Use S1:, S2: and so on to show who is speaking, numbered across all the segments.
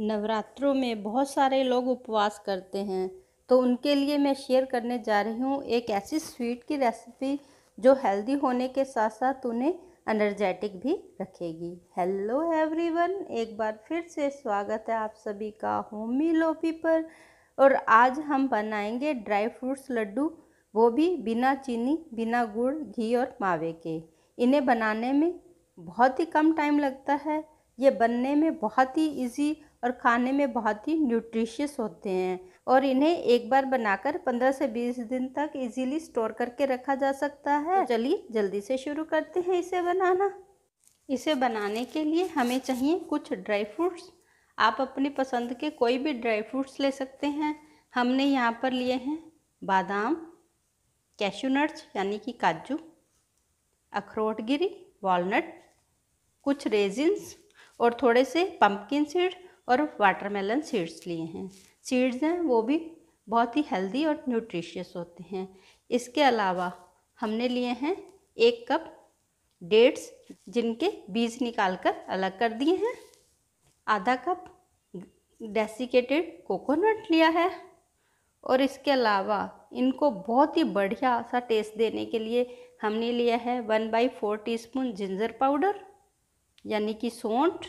S1: नवरात्रों में बहुत सारे लोग उपवास करते हैं तो उनके लिए मैं शेयर करने जा रही हूँ एक ऐसी स्वीट की रेसिपी जो हेल्दी होने के साथ साथ उन्हें एनर्जेटिक भी रखेगी हेलो एवरीवन एक बार फिर से स्वागत है आप सभी का होमी पर और आज हम बनाएंगे ड्राई फ्रूट्स लड्डू वो भी बिना चीनी बिना गुड़ घी और मावे के इन्हें बनाने में बहुत ही कम टाइम लगता है ये बनने में बहुत ही इजी और खाने में बहुत ही न्यूट्रिशियस होते हैं और इन्हें एक बार बनाकर 15 से 20 दिन तक इजीली स्टोर करके रखा जा सकता है तो चलिए जल्दी से शुरू करते हैं इसे बनाना इसे बनाने के लिए हमें चाहिए कुछ ड्राई फ्रूट्स आप अपनी पसंद के कोई भी ड्राई फ्रूट्स ले सकते हैं हमने यहाँ पर लिए हैं बादाम कैशूनट्स यानी कि काजू अखरोट गिरी वॉलनट कुछ रेजिन्स और थोड़े से पम्पकिन सीड और वाटरमेलन सीड्स लिए हैं सीड्स हैं वो भी बहुत ही हेल्दी और न्यूट्रिशियस होते हैं इसके अलावा हमने लिए हैं एक कप डेट्स जिनके बीज निकाल कर अलग कर दिए हैं आधा कप डेसिकेटेड कोकोनट लिया है और इसके अलावा इनको बहुत ही बढ़िया सा टेस्ट देने के लिए हमने लिया है one by four T ginger powder यानी कि सौंठ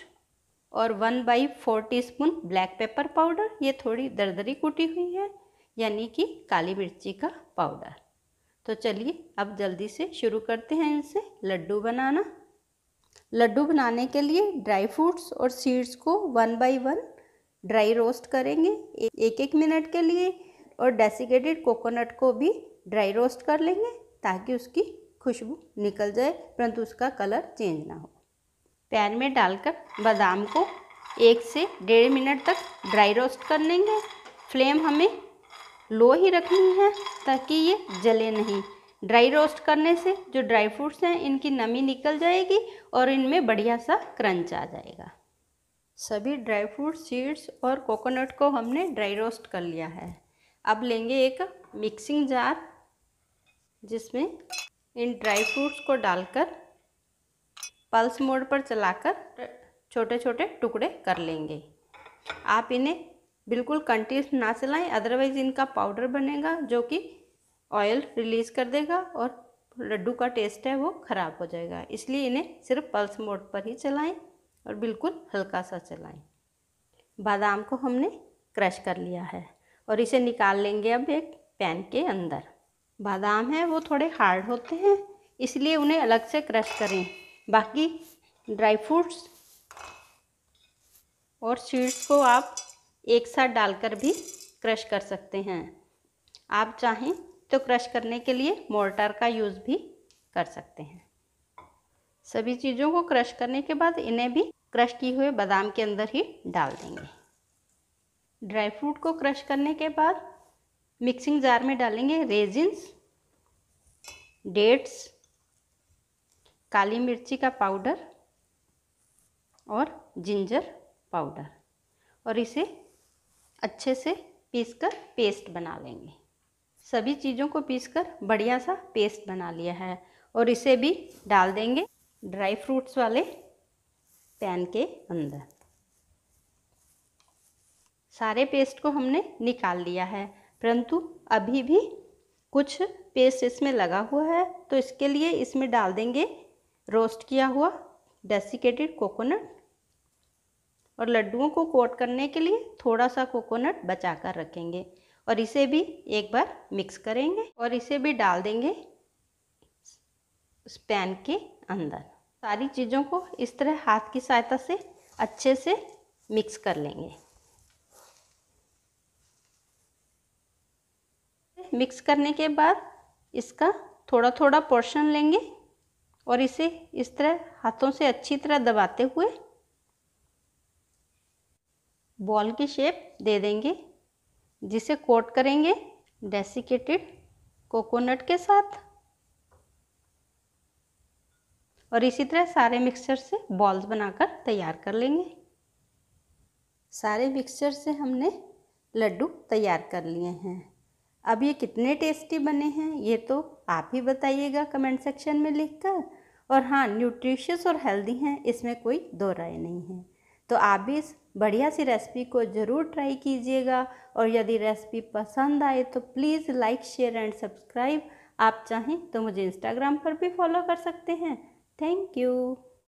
S1: और one by four teaspoon black pepper powder ये थोड़ी दरदरी कूटी हुई है यानी कि काली मिर्ची का पाउडर तो चलिए अब जल्दी से शुरू करते हैं इनसे लड्डू बनाना लड्डू बनाने के लिए ड्राई फ्रूट्स और सीड्स को one by one dry roast करेंगे एक एक मिनट के लिए और डेसिकेटेड कोकोनट को भी ड्राई रोस्ट कर लेंगे ताकि उसकी खुशबू निकल जाए परंतु उसका कलर चेंज ना हो पैन में डालकर बादाम को एक से डेढ़ मिनट तक ड्राई रोस्ट कर लेंगे फ्लेम हमें लो ही रखनी है ताकि ये जले नहीं ड्राई रोस्ट करने से जो ड्राई फ्रूट्स हैं इनकी नमी निकल जाएगी और इनमें बढ़िया सा क्रंच आ जाएगा सभी ड्राई फ्रूट सीड्स और कोकोनट को हमने ड्राई रोस्ट कर लिया है अब लेंगे एक मिक्सिंग जार जिसमें इन ड्राई फ्रूट्स को डालकर पल्स मोड पर चलाकर छोटे छोटे टुकड़े कर लेंगे आप इन्हें बिल्कुल कंटिन्यूस ना चलाएं अदरवाइज इनका पाउडर बनेगा जो कि ऑयल रिलीज़ कर देगा और लड्डू का टेस्ट है वो ख़राब हो जाएगा इसलिए इन्हें सिर्फ पल्स मोड पर ही चलाएं और बिल्कुल हल्का सा चलाएं बादाम को हमने क्रश कर लिया है और इसे निकाल लेंगे अब एक पैन के अंदर बादाम है वो थोड़े हार्ड होते हैं इसलिए उन्हें अलग से क्रश करें बाकी ड्राई फ्रूट्स और सीड्स को आप एक साथ डालकर भी क्रश कर सकते हैं आप चाहें तो क्रश करने के लिए मोर्टार का यूज़ भी कर सकते हैं सभी चीज़ों को क्रश करने के बाद इन्हें भी क्रश किए हुए बादाम के अंदर ही डाल देंगे ड्राई फ्रूट को क्रश करने के बाद मिक्सिंग जार में डालेंगे रेजिन्स डेट्स काली मिर्ची का पाउडर और जिंजर पाउडर और इसे अच्छे से पीसकर पेस्ट बना लेंगे सभी चीज़ों को पीसकर बढ़िया सा पेस्ट बना लिया है और इसे भी डाल देंगे ड्राई फ्रूट्स वाले पैन के अंदर सारे पेस्ट को हमने निकाल लिया है परंतु अभी भी कुछ पेस्ट इसमें लगा हुआ है तो इसके लिए इसमें डाल देंगे रोस्ट किया हुआ डेसिकेटेड कोकोनट और लड्डुओं को कोट करने के लिए थोड़ा सा कोकोनट बचा कर रखेंगे और इसे भी एक बार मिक्स करेंगे और इसे भी डाल देंगे उस पैन के अंदर सारी चीज़ों को इस तरह हाथ की सहायता से अच्छे से मिक्स कर लेंगे मिक्स करने के बाद इसका थोड़ा थोड़ा पोर्शन लेंगे और इसे इस तरह हाथों से अच्छी तरह दबाते हुए बॉल की शेप दे देंगे जिसे कोट करेंगे डेसिकेटेड कोकोनट के साथ और इसी तरह सारे मिक्सचर से बॉल्स बनाकर तैयार कर लेंगे सारे मिक्सचर से हमने लड्डू तैयार कर लिए हैं अब ये कितने टेस्टी बने हैं ये तो आप ही बताइएगा कमेंट सेक्शन में लिखकर और हाँ न्यूट्रिशियस और हेल्दी हैं इसमें कोई दो राय नहीं है तो आप भी इस बढ़िया सी रेसिपी को ज़रूर ट्राई कीजिएगा और यदि रेसिपी पसंद आए तो please like share and subscribe आप चाहें तो मुझे इंस्टाग्राम पर भी फॉलो कर सकते हैं थैंक यू